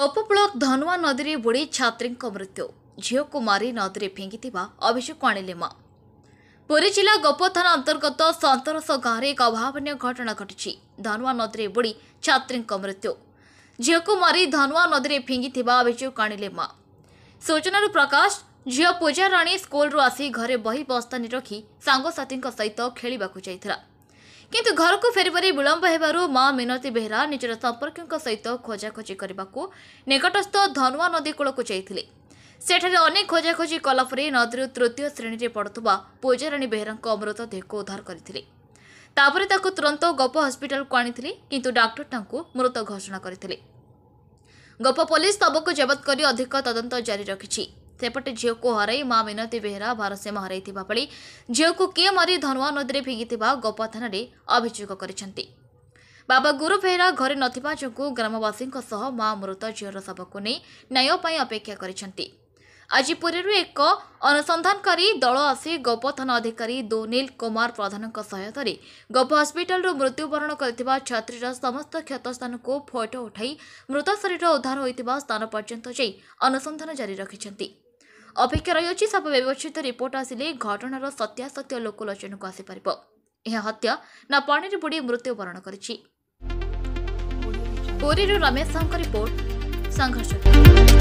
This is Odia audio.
କପୁ ବ୍ଲକ ଧନୁଆ ନଦୀରେ ବୁଡ଼ି ଛାତ୍ରୀଙ୍କ ମୃତ୍ୟୁ ଝିଅକୁ ମାରି ନଦୀରେ ଫିଙ୍ଗିଥିବା ଅଭିଯୋଗ ଆଣିଲେ ମା ପୁରୀ ଜିଲ୍ଲା ଗୋପ ଥାନା ଅନ୍ତର୍ଗତ ସନ୍ତରସ ଗାଁରେ ଏକ ଅଭାବନୀୟ ଘଟଣା ଘଟିଛି ଧନୁଆ ନଦୀରେ ବୁଡ଼ି ଛାତ୍ରୀଙ୍କ ମୃତ୍ୟୁ ଝିଅକୁ ମାରି ଧନୁଆ ନଦୀରେ ଫିଙ୍ଗିଥିବା ଅଭିଯୋଗ ଆଣିଲେ ମା ସୂଚନାରୁ ପ୍ରକାଶ ଝିଅ ପୂଜା ରାଣୀ ସ୍କୁଲରୁ ଆସି ଘରେ ବହି ବସ୍ତାନୀ ରଖି ସାଙ୍ଗସାଥୀଙ୍କ ସହିତ ଖେଳିବାକୁ ଯାଇଥିଲା କିନ୍ତୁ ଘରକୁ ଫେରିପାରି ବିଳମ୍ବ ହେବାରୁ ମା ମିନତୀ ବେହେରା ନିଜର ସମ୍ପର୍କୀୟଙ୍କ ସହିତ ଖୋଜାଖୋଜି କରିବାକୁ ନିକଟସ୍ଥ ଧନୁଆ ନଦୀ କୂଳକୁ ଯାଇଥିଲେ ସେଠାରେ ଅନେକ ଖୋଜାଖୋଜି କଲାପରେ ନଦୀରୁ ତୃତୀୟ ଶ୍ରେଣୀରେ ପଡ଼ୁଥିବା ପୂଜାରାଣୀ ବେହେରାଙ୍କ ମୃତଦେହକୁ ଉଦ୍ଧାର କରିଥିଲେ ତାପରେ ତାକୁ ତୁରନ୍ତ ଗପ ହସ୍ପିଟାଲକୁ ଆଣିଥିଲେ କିନ୍ତୁ ଡାକ୍ତର ତାଙ୍କୁ ମୃତ ଘୋଷଣା କରିଥିଲେ ଗପ ପୋଲିସ ତବକୁ ଜବତ କରି ଅଧିକ ତଦନ୍ତ ଜାରି ରଖିଛି ସେପଟେ ଝିଅକୁ ହରାଇ ମା ମିନତୀ ବେହେରା ଭାରସାମ୍ୟ ହରାଇଥିବା ବେଳେ ଝିଅକୁ କିଏ ମରି ଧନୁଆ ନଦୀରେ ଫିଙ୍ଗିଥିବା ଗୋପ ଥାନାରେ ଅଭିଯୋଗ କରିଛନ୍ତି ବାବା ଗୁରୁ ବେହେରା ଘରେ ନଥିବା ଯୋଗୁଁ ଗ୍ରାମବାସୀଙ୍କ ସହ ମା ମୃତ ଝିଅର ଶବକୁ ନେଇ ନ୍ୟାୟ ପାଇଁ ଅପେକ୍ଷା କରିଛନ୍ତି ଆଜି ପୁରୀରୁ ଏକ ଅନୁସନ୍ଧାନକାରୀ ଦଳ ଆସି ଗୋପ ଥାନା ଅଧିକାରୀ ଦୋନିଲ କୁମାର ପ୍ରଧାନଙ୍କ ସହାୟତାରେ ଗୋପ ହସ୍ପିଟାଲରୁ ମୃତ୍ୟୁବରଣ କରିଥିବା ଛାତ୍ରୀର ସମସ୍ତ କ୍ଷତ ସ୍ଥାନକୁ ଫଟୋ ଉଠାଇ ମୃତ ଶରୀର ଉଦ୍ଧାର ହୋଇଥିବା ସ୍ଥାନ ପର୍ଯ୍ୟନ୍ତ ଯାଇ ଅନୁସନ୍ଧାନ ଜାରି ରଖିଛନ୍ତି ଅପେକ୍ଷା ରହିଅଛି ଶବ ବ୍ୟବଚ୍ଛେଦ ରିପୋର୍ଟ ଆସିଲେ ଘଟଣାର ସତ୍ୟାସତ୍ୟ ଲୋକଲୋଚନକୁ ଆସିପାରିବ ଏହା ହତ୍ୟା ନା ପାଣିରେ ବୁଡ଼ି ମୃତ୍ୟୁବରଣ କରିଛି ପୁରୀରୁ ରମେଶ ସାହୁଙ୍କ ରିପୋର୍ଟ ସଂଘର୍ଷ